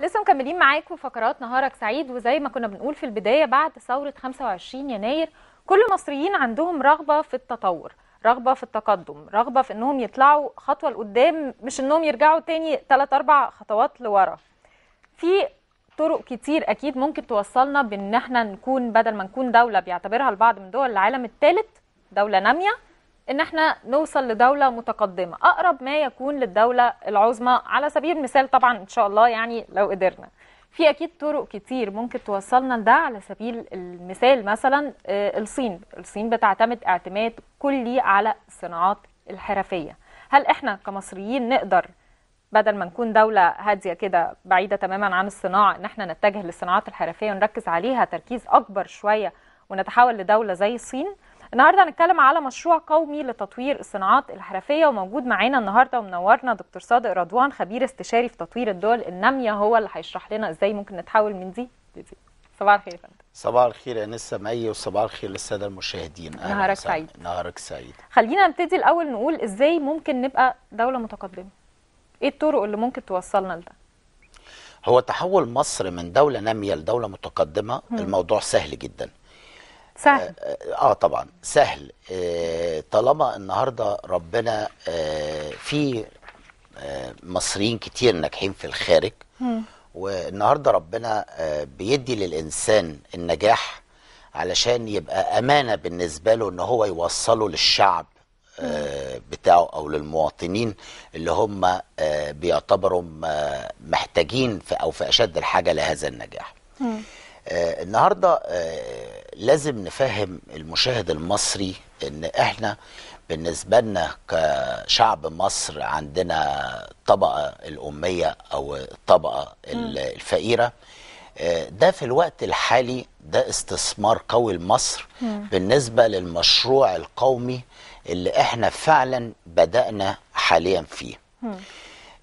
لسه مكملين معاكم فقرات نهارك سعيد وزي ما كنا بنقول في البدايه بعد ثوره 25 يناير كل المصريين عندهم رغبه في التطور رغبه في التقدم رغبه في انهم يطلعوا خطوه لقدام مش انهم يرجعوا تاني 3 4 خطوات لورا في طرق كتير اكيد ممكن توصلنا بان احنا نكون بدل ما نكون دوله بيعتبرها البعض من دول العالم الثالث دوله ناميه ان احنا نوصل لدوله متقدمه اقرب ما يكون للدوله العظمى على سبيل المثال طبعا ان شاء الله يعني لو قدرنا في اكيد طرق كتير ممكن توصلنا لده على سبيل المثال مثلا آه، الصين الصين بتعتمد اعتماد كلي على الصناعات الحرفيه هل احنا كمصريين نقدر بدل ما نكون دولة هادية كده بعيدة تماما عن الصناعة ان احنا نتجه للصناعات الحرفية ونركز عليها تركيز اكبر شوية ونتحول لدولة زي الصين النهارده هنتكلم على مشروع قومي لتطوير الصناعات الحرفيه وموجود معانا النهارده ومنورنا دكتور صادق رضوان خبير استشاري في تطوير الدول الناميه هو اللي هيشرح لنا ازاي ممكن نتحول من دي لدي صباح الخير يا فندم صباح الخير يا نسه مي وصباح الخير للساده المشاهدين نهارك سعيد نهارك سعيد خلينا نبتدي الاول نقول ازاي ممكن نبقى دوله متقدمه ايه الطرق اللي ممكن توصلنا لده هو تحول مصر من دوله ناميه لدوله متقدمه م. الموضوع سهل جدا سهل آه،, آه،, اه طبعا سهل آه طالما النهارده ربنا آه في آه مصريين كتير ناجحين في الخارج والنهارده ربنا آه بيدي للانسان النجاح علشان يبقى امانه بالنسبه له ان هو يوصله للشعب آه بتاعه او للمواطنين اللي هم آه بيعتبروا آه، محتاجين في او في اشد الحاجه لهذا النجاح. آه، النهارده آه، لازم نفهم المشاهد المصري ان احنا بالنسبه لنا كشعب مصر عندنا الطبقه الاميه او الطبقه الفقيره آه، ده في الوقت الحالي ده استثمار قوي لمصر بالنسبه للمشروع القومي اللي احنا فعلا بدانا حاليا فيه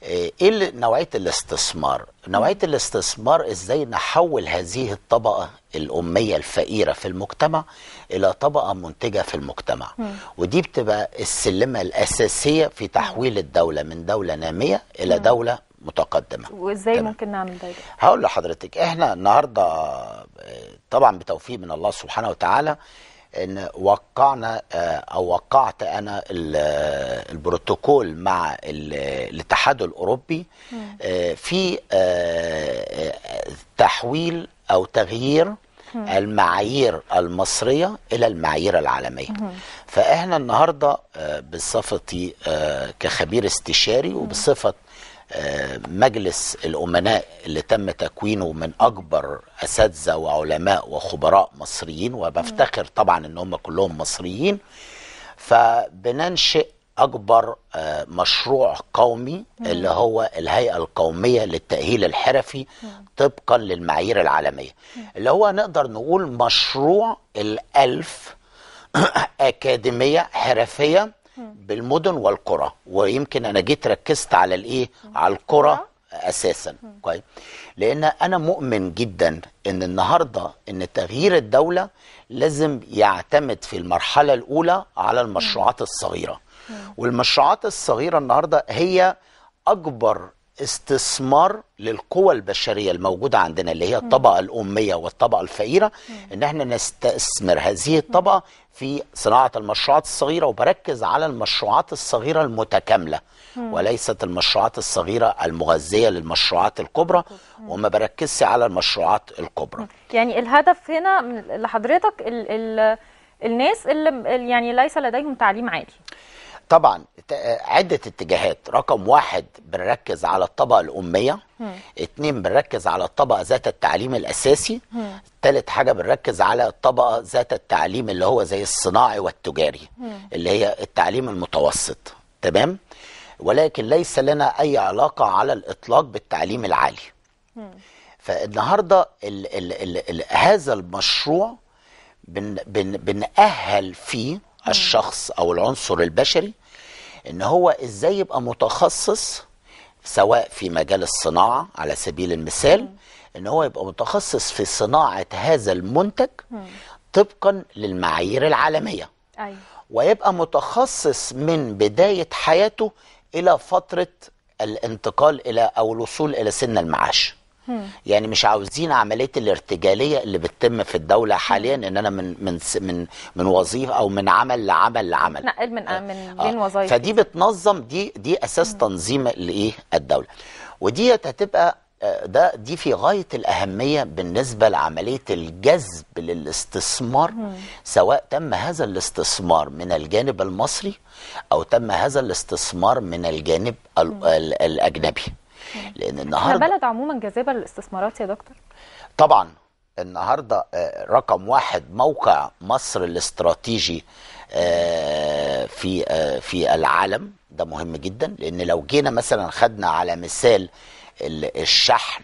ايه نوعيه الاستثمار نوعيه الاستثمار ازاي نحول هذه الطبقه الاميه الفقيره في المجتمع الى طبقه منتجه في المجتمع مم. ودي بتبقى السلمه الاساسيه في تحويل الدوله من دوله ناميه الى مم. دوله متقدمه وازاي تمام. ممكن نعمل ده هقول لحضرتك احنا النهارده طبعا بتوفيق من الله سبحانه وتعالى ان وقعنا آه، او وقعت انا آه، البروتوكول مع الاتحاد الاوروبي آه، في تحويل او تغيير المعايير المصريه الى المعايير العالميه فاحنا النهارده بصفتي كخبير استشاري وبصفه مجلس الأمناء اللي تم تكوينه من أكبر أساتذة وعلماء وخبراء مصريين وبفتخر طبعا أن هم كلهم مصريين فبننشئ أكبر آه، مشروع قومي اللي هو الهيئة القومية للتأهيل الحرفي طبقا للمعايير العالمية اللي هو نقدر نقول مشروع الألف أكاديمية حرفية بالمدن والقرى ويمكن انا جيت ركزت على الايه على القرى اساسا كويس لان انا مؤمن جدا ان النهارده ان تغيير الدوله لازم يعتمد في المرحله الاولى على المشروعات الصغيره والمشروعات الصغيره النهارده هي اكبر استثمار للقوى البشرية الموجودة عندنا اللي هي الطبقة الأمية والطبقة الفقيرة إن احنا نستثمر هذه الطبقة في صناعة المشروعات الصغيرة وبركز على المشروعات الصغيرة المتكاملة وليست المشروعات الصغيرة المغذية للمشروعات الكبرى وما بركزش على المشروعات الكبرى يعني الهدف هنا لحضرتك الـ الـ الناس اللي يعني ليس لديهم تعليم عالي طبعا عدة اتجاهات رقم واحد بنركز على الطبقة الأمية م. اتنين بنركز على الطبقة ذات التعليم الأساسي م. تالت حاجة بنركز على الطبقة ذات التعليم اللي هو زي الصناعي والتجاري م. اللي هي التعليم المتوسط تمام ولكن ليس لنا أي علاقة على الإطلاق بالتعليم العالي م. فالنهاردة هذا المشروع بن بن بنأهل فيه الشخص أو العنصر البشري ان هو ازاي يبقى متخصص سواء في مجال الصناعه على سبيل المثال ان هو يبقى متخصص في صناعه هذا المنتج طبقا للمعايير العالميه أي. أيوه. ويبقى متخصص من بدايه حياته الى فتره الانتقال الى او الوصول الى سن المعاش يعني مش عاوزين عمليه الارتجاليه اللي بتتم في الدوله حاليا ان انا من من من من وظيفه او من عمل لعمل لعمل نقل من آه. من آه. بين وظائف فدي بتنظم دي دي اساس تنظيم لايه الدوله ودي هتبقى آه، ده دي في غايه الاهميه بالنسبه لعمليه الجذب للاستثمار سواء تم هذا الاستثمار من الجانب المصري او تم هذا الاستثمار من الجانب الاجنبي لان النهارده بلد عموما جاذبه للاستثمارات يا دكتور طبعا النهارده آه، رقم واحد موقع مصر الاستراتيجي آه، في آه، في العالم ده مهم جدا لان لو جينا مثلا خدنا على مثال الشحن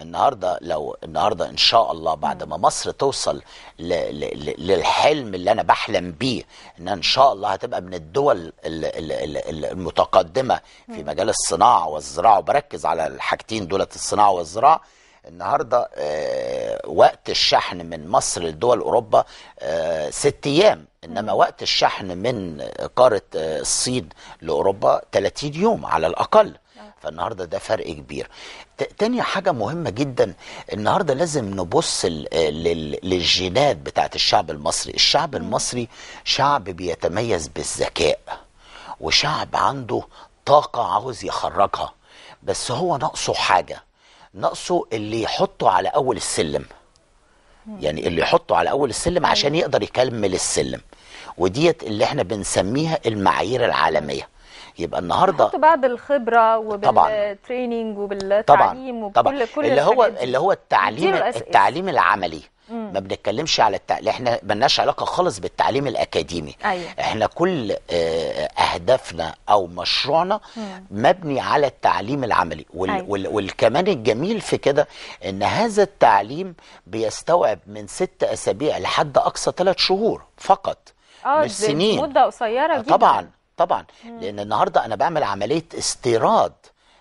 النهارده لو النهارده ان شاء الله بعد ما مصر توصل ل... ل... للحلم اللي انا بحلم بيه ان ان شاء الله هتبقى من الدول المتقدمه في مجال الصناعه والزراعه وبركز على الحاجتين دولت الصناعه والزراعه النهارده آه، وقت الشحن من مصر لدول اوروبا آه، ست ايام انما وقت الشحن من قاره آه، الصين لاوروبا 30 يوم على الاقل فالنهارده ده فرق كبير تاني حاجة مهمة جدا النهاردة لازم نبص للجينات بتاعت الشعب المصري الشعب المصري شعب بيتميز بالذكاء وشعب عنده طاقة عاوز يخرجها بس هو ناقصه حاجة ناقصه اللي يحطه على أول السلم يعني اللي يحطه على أول السلم عشان يقدر يكمل السلم وديت اللي احنا بنسميها المعايير العالمية يبقى النهارده حتى بعد الخبره وبالتريننج وبالتعليم وبكل طبعا. كل اللي هو اللي هو التعليم التعليم العملي ما بنتكلمش على التع... احنا ملناش علاقه خالص بالتعليم الاكاديمي أيوة. احنا كل آه، اهدافنا او مشروعنا مم. مبني على التعليم العملي وال... أيوة. وال... والكمان الجميل في كده ان هذا التعليم بيستوعب من ست اسابيع لحد اقصى ثلاث شهور فقط آه مش سنين مده قصيره جدا طبعا طبعا لان النهارده انا بعمل عمليه استيراد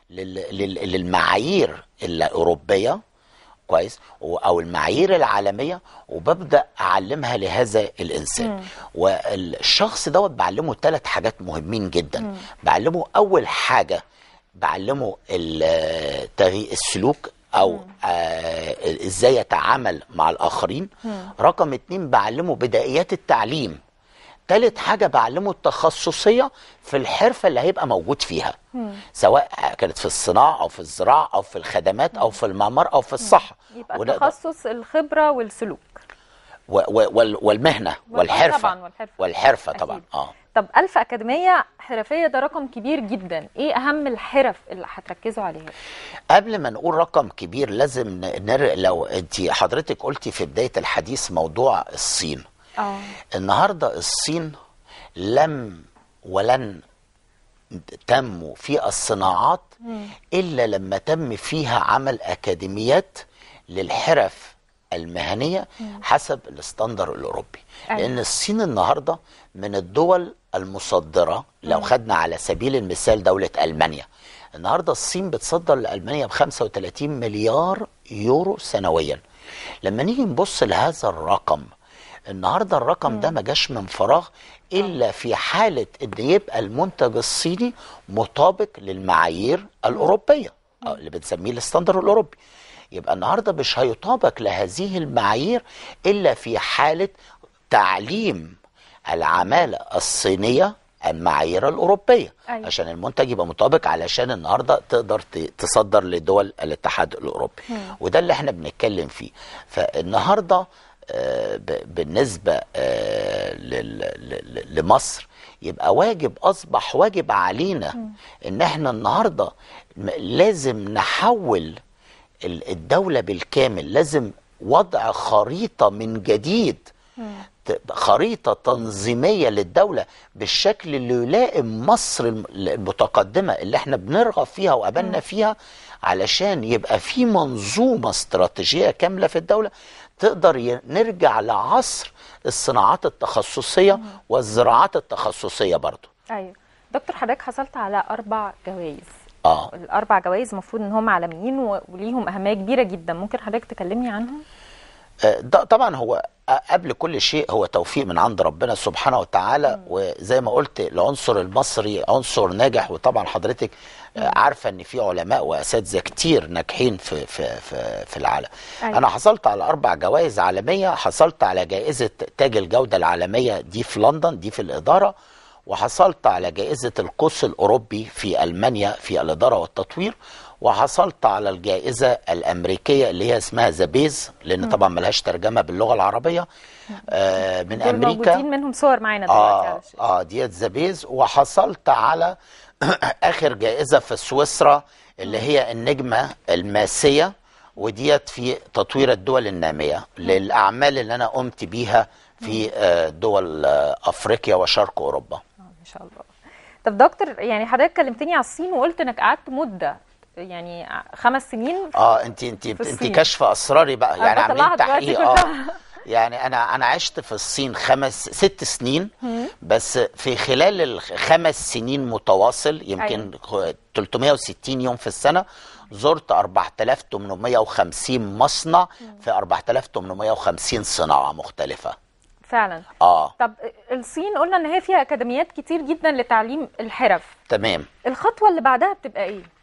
للمعايير الاوروبيه كويس او المعايير العالميه وببدا اعلمها لهذا الانسان مم. والشخص دوت بعلمه ثلاث حاجات مهمين جدا مم. بعلمه اول حاجه بعلمه السلوك او آه ازاي يتعامل مع الاخرين مم. رقم اتنين بعلمه بدائيات التعليم تالت حاجه بعلمه التخصصيه في الحرفه اللي هيبقى موجود فيها مم. سواء كانت في الصناعه او في الزراعه او في الخدمات مم. او في المعمار او في الصحه يبقى التخصص الخبره والسلوك والمهنه والحرفه طبعا والحرفه, والحرفة طبعا اه طب ألف أكاديمية حرفية ده رقم كبير جدا إيه أهم الحرف اللي هتركزوا عليها؟ قبل ما نقول رقم كبير لازم نر... لو أنت حضرتك قلتي في بداية الحديث موضوع الصين أوه. النهاردة الصين لم ولن تم في الصناعات إلا لما تم فيها عمل أكاديميات للحرف المهنية حسب الاستندر الأوروبي أيوة. لأن الصين النهاردة من الدول المصدرة لو خدنا على سبيل المثال دولة ألمانيا النهاردة الصين بتصدر لألمانيا ب 35 مليار يورو سنويا لما نيجي نبص لهذا الرقم النهارده الرقم ده ما جاش من فراغ الا آه. في حاله ان يبقى المنتج الصيني مطابق للمعايير الاوروبيه أو آه، اللي بنسميه الاستاندر الاوروبي يبقى النهارده مش هيطابق لهذه المعايير الا في حاله تعليم العماله الصينيه المعايير الاوروبيه أيوة. عشان المنتج يبقى مطابق علشان النهارده تقدر تصدر لدول الاتحاد الاوروبي مم. وده اللي احنا بنتكلم فيه فالنهارده آه، بالنسبة آه، لمصر يبقى واجب أصبح واجب علينا إن احنا النهاردة لازم نحول الدولة بالكامل لازم وضع خريطة من جديد خريطة تنظيمية للدولة بالشكل اللي يلائم مصر المتقدمة اللي احنا بنرغب فيها وقبلنا فيها علشان يبقى في منظومة استراتيجية كاملة في الدولة تقدر نرجع لعصر الصناعات التخصصيه والزراعات التخصصيه برضو ايوه دكتور حضرتك حصلت على اربع جوائز اه الاربع جوائز المفروض ان هم عالميين وليهم اهميه كبيره جدا ممكن حضرتك تكلمني عنهم آه، طبعا هو آه، قبل كل شيء هو توفيق من عند ربنا سبحانه وتعالى وزي ما قلت العنصر المصري عنصر ناجح وطبعا حضرتك آه، عارفه ان في علماء واساتذه كتير ناجحين في في في, في العالم أيوة. انا حصلت على اربع جوائز عالميه حصلت على جائزه تاج الجوده العالميه دي في لندن دي في الاداره وحصلت على جائزه القوس الاوروبي في المانيا في الاداره والتطوير وحصلت على الجائزة الأمريكية اللي هي اسمها زبيز لأن طبعا ملهاش ترجمة باللغة العربية آه، من أمريكا موجودين منهم صور معانا دلوقتي آه, آه ديت زبيز وحصلت على آخر جائزة في سويسرا اللي هي النجمة الماسية وديت في تطوير الدول النامية للأعمال اللي أنا قمت بيها في آه، دول آه، أفريقيا وشرق أوروبا ما شاء الله طب دكتور يعني حضرتك كلمتني على الصين وقلت انك قعدت مده يعني خمس سنين اه انت انت انت كاشفه اسراري بقى آه، يعني عاملين تحقيق اه يعني انا انا عشت في الصين خمس ست سنين بس في خلال الخمس سنين متواصل يمكن أيوة. 360 يوم في السنه زرت 4850 مصنع في 4850 صناعه مختلفه فعلا اه طب الصين قلنا ان هي فيها اكاديميات كتير جدا لتعليم الحرف تمام الخطوه اللي بعدها بتبقى ايه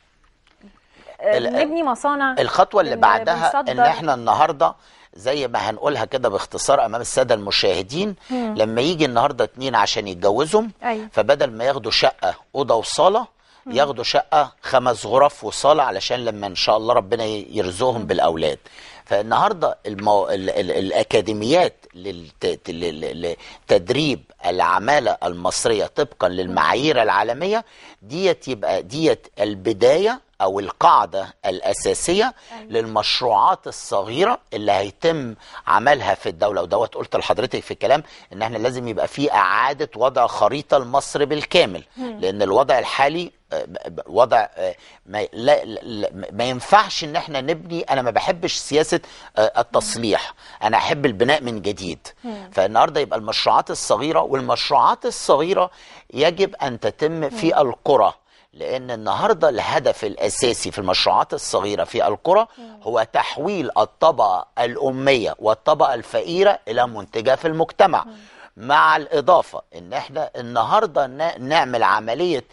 نبني مصانع الخطوه اللي بعدها ان احنا النهارده زي ما هنقولها كده باختصار امام الساده المشاهدين مم. لما يجي النهارده اتنين عشان يتجوزوا أيوة. فبدل ما ياخدوا شقه اوضه وصاله ياخدوا شقه خمس غرف وصاله علشان لما ان شاء الله ربنا يرزقهم بالاولاد فالنهارده المو... ال... ال... الاكاديميات للت... لتدريب العماله المصريه طبقا للمعايير العالميه ديت يبقى ديت البدايه او القاعده الاساسيه أيوة. للمشروعات الصغيره اللي هيتم عملها في الدوله ودوت قلت لحضرتك في الكلام ان احنا لازم يبقى في اعاده وضع خريطه لمصر بالكامل لان الوضع الحالي آه، وضع آه، ما, لا ما ينفعش ان احنا نبني انا ما بحبش سياسه آه، التصليح انا احب البناء من جديد فالنهارده يبقى المشروعات الصغيره والمشروعات الصغيره يجب ان تتم في القرى لأن النهاردة الهدف الأساسي في المشروعات الصغيرة في القرى هو تحويل الطبقة الأمية والطبقة الفقيرة إلى منتجة في المجتمع مع الإضافة إن إحنا النهاردة نعمل عملية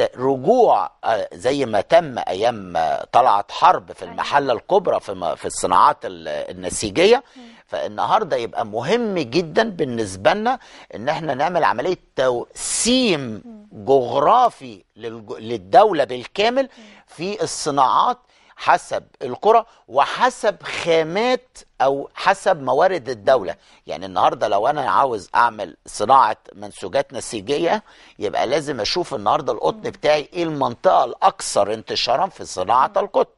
رجوع آه، زي ما تم ايام طلعت حرب في أيوة. المحله الكبرى في في الصناعات النسيجيه فالنهارده يبقى مهم جدا بالنسبه لنا ان احنا نعمل عمليه توسيم جغرافي للدوله بالكامل في الصناعات حسب القرى وحسب خامات او حسب موارد الدوله يعني النهارده لو انا عاوز اعمل صناعه منسوجات نسيجيه يبقى لازم اشوف النهارده القطن بتاعي ايه المنطقه الاكثر انتشارا في صناعه القطن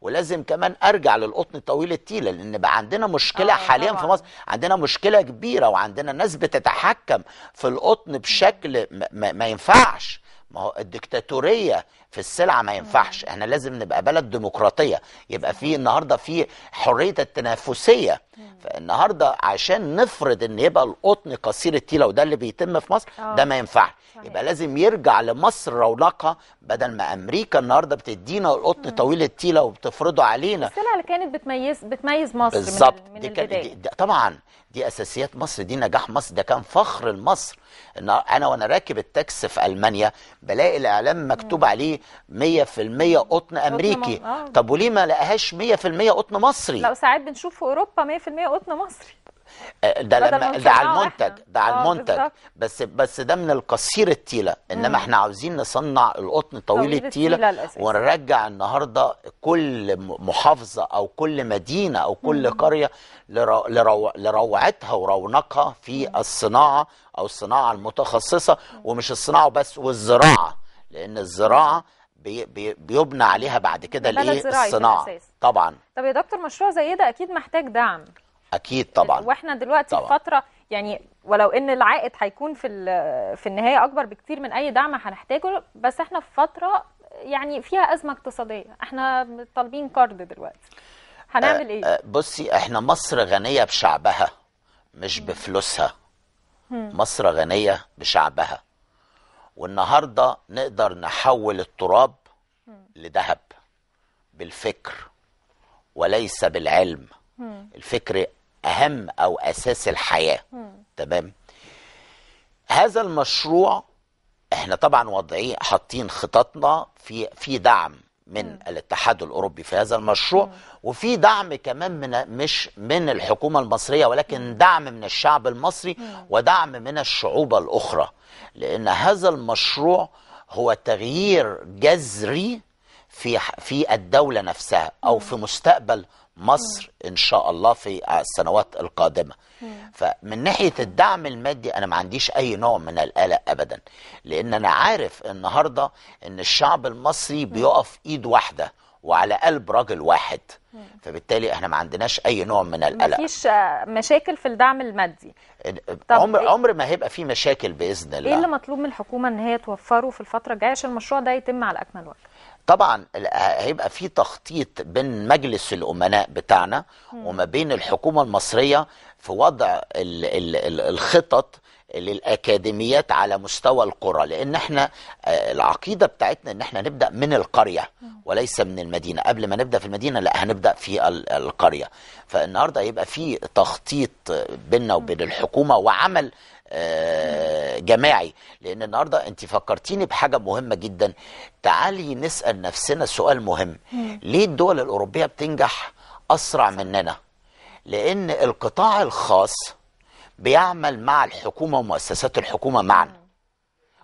ولازم كمان ارجع للقطن طويل التيله لان بقى عندنا مشكله آه حاليا طبعا. في مصر عندنا مشكله كبيره وعندنا ناس بتتحكم في القطن بشكل ما, ما ينفعش ما هو الدكتاتوريه في السلعه ما ينفعش احنا لازم نبقى بلد ديمقراطيه يبقى في النهارده في حريه التنافسيه فالنهارده عشان نفرض ان يبقى القطن قصير التيله وده اللي بيتم في مصر اه. ده ما ينفعش يبقى لازم يرجع لمصر رونقها بدل ما امريكا النهارده بتدينا القطن طويل التيله وبتفرضه علينا السلعه اللي كانت بتميز بتميز مصر بالظبط من, من دي, كان دي, دي طبعا دي اساسيات مصر دي نجاح مصر ده كان فخر لمصر انا وانا راكب التاكس في المانيا بلاقي الاعلام مكتوب عليه دي 100% قطن امريكي آه. طب وليه ما لقاهاش 100% قطن مصري لا ساعات بنشوف في اوروبا 100% قطن مصري آه، ده لما ده على آه، المنتج ده على آه، المنتج بس بس ده من القصير التيله انما احنا عاوزين نصنع القطن طويل, طويل التيله ونرجع النهارده كل محافظه او كل مدينه او كل مم. قريه لرو... لرو... لروعتها ورونقها في الصناعه او الصناعه المتخصصه ومش الصناعه بس والزراعه لان الزراعه بي بي بيبنى عليها بعد كده الايه الصناعه طبعا طب يا دكتور مشروع زي إيه ده اكيد محتاج دعم اكيد طبعا واحنا دلوقتي طبعًا. في فتره يعني ولو ان العائد هيكون في في النهايه اكبر بكتير من اي دعم هنحتاجه بس احنا في فتره يعني فيها ازمه اقتصاديه احنا طالبين قرض دلوقتي هنعمل ايه آه، آه، بصي احنا مصر غنيه بشعبها مش بفلوسها مصر غنيه بشعبها والنهارده نقدر نحول التراب لذهب بالفكر وليس بالعلم الفكر اهم او اساس الحياه تمام هذا المشروع احنا طبعا وضعيه حاطين خططنا في في دعم من م. الاتحاد الاوروبي في هذا المشروع م. وفي دعم كمان من مش من الحكومه المصريه ولكن دعم من الشعب المصري م. ودعم من الشعوب الاخرى لان هذا المشروع هو تغيير جذري في في الدوله نفسها او في مستقبل مصر ان شاء الله في السنوات القادمه فمن ناحيه الدعم المادي انا ما عنديش اي نوع من القلق ابدا لان انا عارف النهارده ان الشعب المصري بيقف ايد واحده وعلى قلب راجل واحد فبالتالي احنا ما عندناش اي نوع من القلق مفيش مشاكل في الدعم المادي عمر إيه؟ عمر ما هيبقى في مشاكل باذن الله ايه اللي مطلوب من الحكومه ان هي توفره في الفتره الجايه عشان المشروع ده يتم على اكمل وجه طبعا هيبقى في تخطيط بين مجلس الامناء بتاعنا وما بين الحكومه المصريه في وضع الـ الـ الخطط للاكاديميات على مستوى القرى لان احنا آه، العقيده بتاعتنا ان احنا نبدا من القريه وليس من المدينه قبل ما نبدا في المدينه لا هنبدا في القريه فالنهارده هيبقى في تخطيط بيننا وبين الحكومه وعمل آه، جماعي لان النهارده انت فكرتيني بحاجه مهمه جدا تعالي نسال نفسنا سؤال مهم ليه الدول الاوروبيه بتنجح اسرع مننا لان القطاع الخاص بيعمل مع الحكومه ومؤسسات الحكومه معا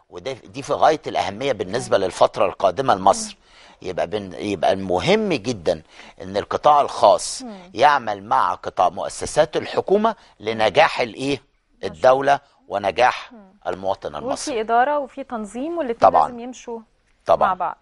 وده دي في غايه الاهميه بالنسبه للفتره القادمه لمصر يبقى بن يبقى المهم جدا ان القطاع الخاص يعمل مع قطاع مؤسسات الحكومه لنجاح الايه الدوله ونجاح المواطن المصري وفي إدارة وفي تنظيم والاثنين لازم يمشوا طبعا مع بعض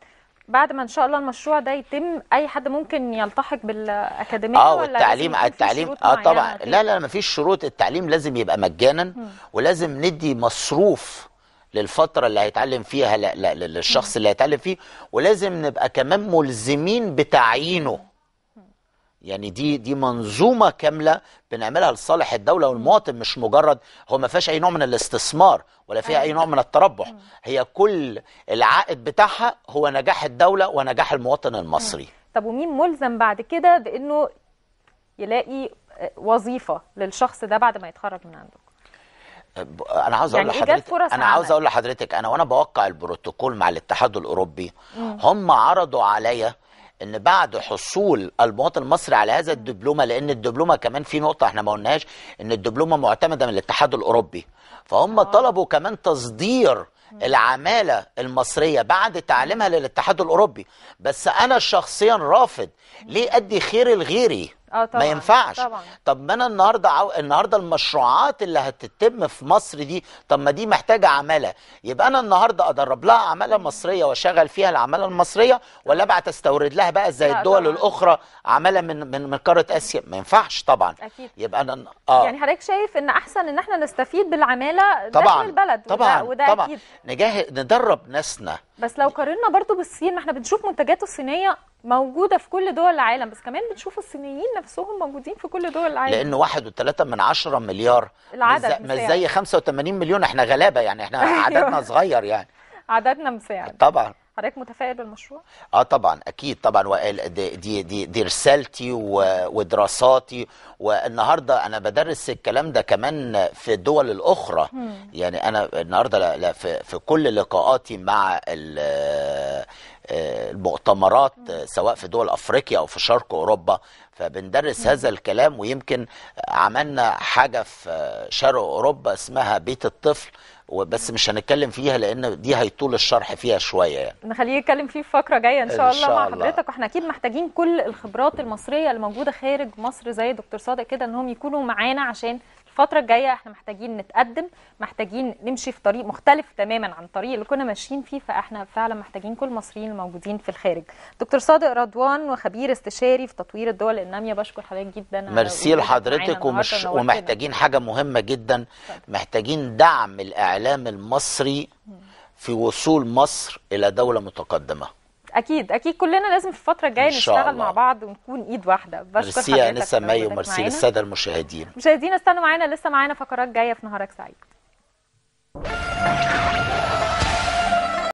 بعد ما ان شاء الله المشروع ده يتم اي حد ممكن يلتحق بالاكاديميه اه والتعليم التعليم اه طبعا لا لا ما فيش شروط التعليم لازم يبقى مجانا م. ولازم ندي مصروف للفتره اللي هيتعلم فيها لا لا للشخص م. اللي هيتعلم فيه ولازم نبقى كمان ملزمين بتعيينه يعني دي دي منظومه كامله بنعملها لصالح الدوله والمواطن مش مجرد هو ما فيهاش اي نوع من الاستثمار ولا فيها اي أيوة. نوع من التربح هي كل العائد بتاعها هو نجاح الدوله ونجاح المواطن المصري طب ومين ملزم بعد كده بانه يلاقي وظيفه للشخص ده بعد ما يتخرج من عندكم انا عاوز اقول يعني إيه؟ لحضرتك انا عاوز اقول لحضرتك انا وانا بوقع البروتوكول مع الاتحاد الاوروبي هم عرضوا عليا ان بعد حصول المواطن المصري على هذا الدبلومه لان الدبلومه كمان في نقطه احنا ما قلناهاش ان الدبلومه معتمده من الاتحاد الاوروبي فهم آه. طلبوا كمان تصدير العمالة المصرية بعد تعليمها للاتحاد الأوروبي بس أنا شخصيا رافض ليه أدي خير لغيري اه طبعا ما ينفعش طبعا. طب ما انا النهارده عو... النهارده المشروعات اللي هتتم في مصر دي طب ما دي محتاجه عماله يبقى انا النهارده ادرب لها عماله مصريه واشغل فيها العماله المصريه ولا ابعت استورد لها بقى زي الدول طبعا. الاخرى عماله من من من قاره اسيا ما ينفعش طبعا أكيد. يبقى انا اه يعني حضرتك شايف ان احسن ان احنا نستفيد بالعماله طبعا داخل البلد طبعا وده, وده طبعا أكيد. نجهز ندرب ناسنا بس لو قارنا برضو بالصين ما احنا بنشوف منتجات الصينيه موجوده في كل دول العالم بس كمان بنشوف الصينيين نفسهم موجودين في كل دول العالم لان واحد وثلاثة من عشرة مليار العدد مش زي 85 مليون احنا غلابه يعني احنا أيوه. عددنا صغير يعني عددنا مساعد طبعا حضرتك متفائل بالمشروع؟ اه طبعا اكيد طبعا دي دي دي رسالتي ودراساتي والنهارده انا بدرس الكلام ده كمان في الدول الاخرى مم. يعني انا النهارده لا في, في كل لقاءاتي مع آه، المؤتمرات سواء في دول افريقيا او في شرق اوروبا فبندرس هذا الكلام ويمكن عملنا حاجه في شرق اوروبا اسمها بيت الطفل وبس مش هنتكلم فيها لان دي هيطول الشرح فيها شويه يعني نخليه يتكلم فيه في فقره جايه ان شاء, إن شاء الله مع حضرتك واحنا اكيد محتاجين كل الخبرات المصريه الموجوده خارج مصر زي دكتور صادق كده انهم يكونوا معانا عشان الفترة الجاية احنا محتاجين نتقدم محتاجين نمشي في طريق مختلف تماما عن الطريق اللي كنا ماشيين فيه فاحنا فعلا محتاجين كل المصريين الموجودين في الخارج دكتور صادق رضوان وخبير استشاري في تطوير الدول النامية بشكر حضرتك جدا ميرسي لحضرتك ومش ومحتاجين حاجة مهمة جدا محتاجين دعم الإعلام المصري في وصول مصر إلى دولة متقدمة اكيد اكيد كلنا لازم في الفتره الجايه نشتغل مع بعض ونكون ايد واحده بشكر حضرتك نسا مي وميرسي للساده المشاهدين مشاهدينا استنوا معانا لسه معانا فقرات جايه في نهارك سعيد